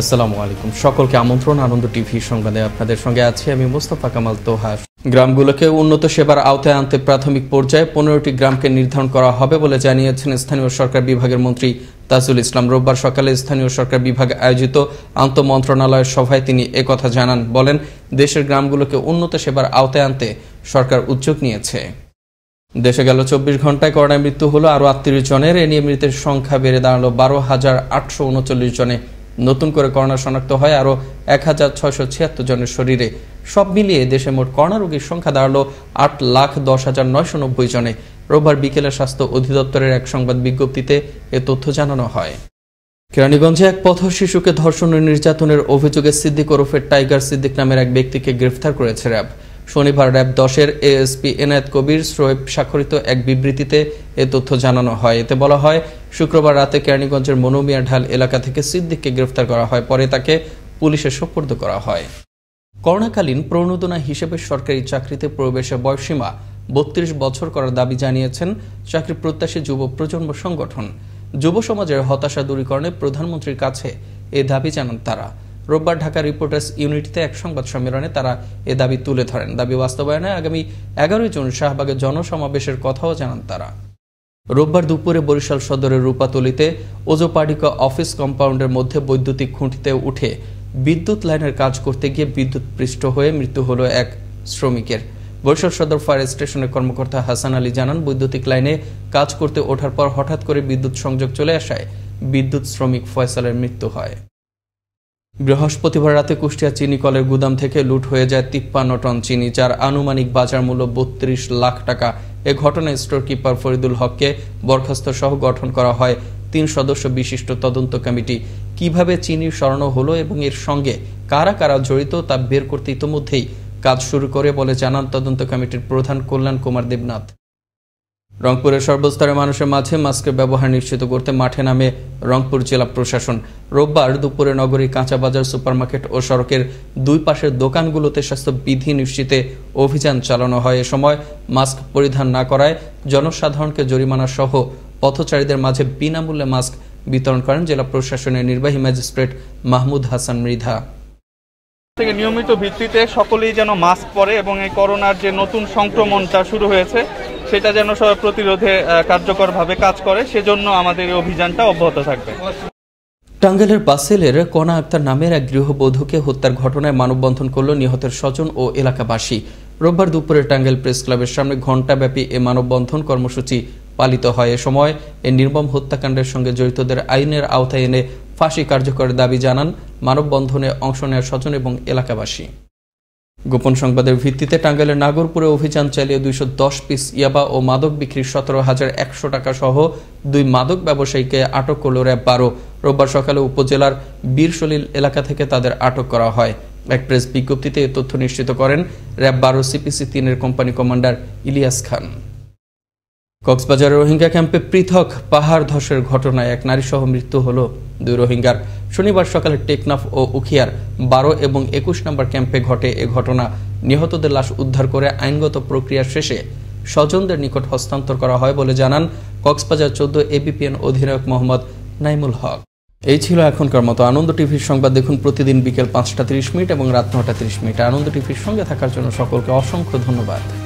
আসসালামু আলাইকুম সকলকে আমন্ত্রণ আনন্দ টিভি সংবাদে আপনাদের সঙ্গে আছি আমি মোস্তফা কামাল তোহার গ্রামগুলোকে উন্নত সেবার আওতায় আনতে প্রাথমিক পর্যায়ে পনেরোটি গ্রামকে নির্ধারণ করা হবে বলে জানিয়েছেন স্থানীয় সরকার বিভাগের মন্ত্রী তাজুল ইসলাম রোববার সকালে স্থানীয় সরকার বিভাগ আয়োজিত আন্তমন্ত্রণালয়ের সভায় তিনি একথা জানান বলেন দেশের গ্রামগুলোকে উন্নত সেবার আওতায় আনতে সরকার উদ্যোগ নিয়েছে দেশে গেল চব্বিশ ঘন্টায় করোনায় মৃত্যু হলো আরও আটত্রিশ জনের এ নিয়ে মৃতের সংখ্যা বেড়ে দাঁড়ালো বারো হাজার আটশো উনচল্লিশ জনে নতুন করে করোনা শনাক্ত হয় আরও এক জনের শরীরে সব মিলিয়ে দেশে মোট করোনা রোগীর সংখ্যা দাঁড়ালো আট লাখ দশ হাজার নয়শো নব্বই জনে রোববার বিকেলে স্বাস্থ্য অধিদপ্তরের এক সংবাদ বিজ্ঞপ্তিতে এ তথ্য জানানো হয় কেরানীগঞ্জে এক পথ শিশুকে ধর্ষণ ও নির্যাতনের অভিযোগে সিদ্দিক ওরফের টাইগার সিদ্দিক নামের এক ব্যক্তিকে গ্রেফতার করেছে র্যাব শনিবার র্যাব দশের এএসপি এনায়েত কবির সোয়েব স্বাক্ষরিত এক বিবৃতিতে এ তথ্য জানানো হয় এতে বলা হয় শুক্রবার রাতে কেরানীগঞ্জের মনোমিয়া ঢাল এলাকা থেকে সিদ্দিককে গ্রেফতার করা হয় পরে তাকে পুলিশে সোপর্দ করা হয় করোনাকালীন প্রণোদনা হিসেবে সরকারি চাকরিতে প্রবেশের বয়সীমা বত্রিশ বছর করার দাবি জানিয়েছেন চাকরি প্রত্যাশী যুব প্রজন্ম সংগঠন যুব সমাজের হতাশা দূরীকরণে প্রধানমন্ত্রীর কাছে এ দাবি জানান তারা রোববার ঢাকা রিপোর্টার্স ইউনিটিতে এক সংবাদ সম্মেলনে তারা এ দাবি তুলে ধরেন দাবি বাস্তবায়নে আগামী এগারোই জুন শাহবাগে জনসমাবেশের কথাও জানান তারা রোববার দুপুরে বরিশাল সদরের রূপাতলিতে ওজোপাডিকা অফিস কম্পাউন্ডের মধ্যে বৈদ্যুতিক খুঁটিতে উঠে বিদ্যুৎ লাইনের কাজ করতে গিয়ে বিদ্যুৎ পৃষ্ঠ হয়ে মৃত্যু হল এক শ্রমিকের বরিশাল সদর ফায়ার স্টেশনের কর্মকর্তা হাসান আলী জানান বৈদ্যুতিক লাইনে কাজ করতে ওঠার পর হঠাৎ করে বিদ্যুৎ সংযোগ চলে আসায় বিদ্যুৎ শ্রমিক ফয়সালের মৃত্যু হয় বৃহস্পতিবার রাতে কুষ্টিয়া চিনি কলের গুদাম থেকে লুট হয়ে যায় তিপ্পান্ন টন চিনি যার আনুমানিক বাজার মূল্য বত্রিশ লাখ টাকা এ ঘটনায় স্টোর কিপার ফরিদুল হককে বরখাস্ত সহ গঠন করা হয় তিন সদস্য বিশিষ্ট তদন্ত কমিটি কিভাবে চিনি স্মরণ হলো এবং এর সঙ্গে কারা কারা জড়িত তা বের করতে ইতোমধ্যেই কাজ শুরু করে বলে জানান তদন্ত কমিটির প্রধান কল্যাণ কুমার দেবনাথ রংপুরের সর্বস্তরের মানুষের মাঝে মাস্কের ব্যবহার নিশ্চিত করতে মাঠে নামে রংপুর জেলা প্রশাসন রোববার দুপুরে নগরীর কাঁচাবাজার সুপারমার্কেট ও সড়কের দুই পাশের দোকানগুলোতে স্বাস্থ্যবিধি নিশ্চিতে অভিযান চালানো হয় এ সময় মাস্ক পরিধান না করায় জনসাধারণকে জরিমানা সহ পথচারীদের মাঝে বিনামূল্যে মাস্ক বিতরণ করেন জেলা প্রশাসনের নির্বাহী ম্যাজিস্ট্রেট মাহমুদ হাসান মৃধা থেকে নিয়মিত ভিত্তিতে সকলেই যেন মাস্ক পরে এবং এই করোনার যে নতুন সংক্রমণটা শুরু হয়েছে সেটা যেন প্রতিরোধে কার্যকরভাবে কাজ করে সেজন্য আমাদের এই অভিযানটা অব্যাহত থাকবে টাঙ্গাইলের বাসেলের কণা আক্তার নামের এক গৃহবধূকে হত্যার ঘটনায় মানববন্ধন করল নিহতের স্বজন ও এলাকাবাসী রোববার দুপুরে টাঙ্গাইল প্রেস ক্লাবের সামনে ঘণ্টাব্যাপী এ মানববন্ধন কর্মসূচি পালিত হয় এ সময় এ নির্মম হত্যাকাণ্ডের সঙ্গে জড়িতদের আইনের আওতায় এনে ফাঁসি কার্যকরের দাবি জানান মানববন্ধনে অংশ নেওয়ার স্বজন এবং এলাকাবাসী গোপন সংবাদের ভিত্তিতে টাঙ্গাইলের নাগরপুরে অভিযান চালিয়ে দুইশো দশ পিস ইয়াবা ও মাদক বিক্রির সতেরো হাজার একশো টাকা সহ দুই মাদক ব্যবসায়ীকে আটক করল র্যাব বারো রোববার সকালে উপজেলার বীরশলিল এলাকা থেকে তাদের আটক করা হয় এক প্রেস বিজ্ঞপ্তিতে এ তথ্য নিশ্চিত করেন র্যাব বারো সিপিসি তিনের কোম্পানি কমান্ডার ইলিয়াস খান কক্সবাজারের রোহিঙ্গা ক্যাম্পে পৃথক পাহাড় ধসের ঘটনায় এক নারীসহ মৃত্যু হলো দুই রোহিঙ্গার শনিবার সকালে টেকনাফ ও উখিয়ার বারো এবং একুশ নম্বর ক্যাম্পে ঘটে এ ঘটনা নিহতদের লাশ উদ্ধার করে আইনগত প্রক্রিয়া শেষে স্বজনদের নিকট হস্তান্তর করা হয় বলে জানান কক্সবাজার চোদ্দ এবিপিএন অধিনায়ক মোহাম্মদ নাইমুল হক এই ছিল এখনকার মতো আনন্দ টিভির সংবাদ দেখুন প্রতিদিন বিকেল পাঁচটা ত্রিশ মিনিট এবং রাত নটা ত্রিশ মিনিট আনন্দ টিভির সঙ্গে থাকার জন্য সকলকে অসংখ্য ধন্যবাদ